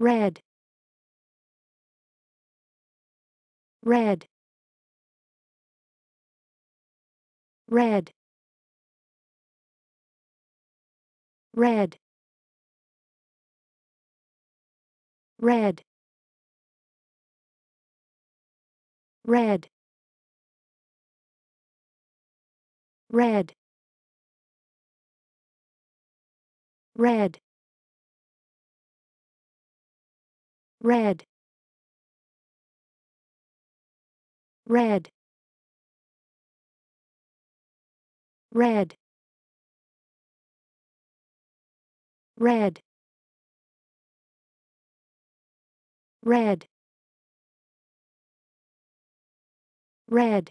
red red red red red red red red red red red red red red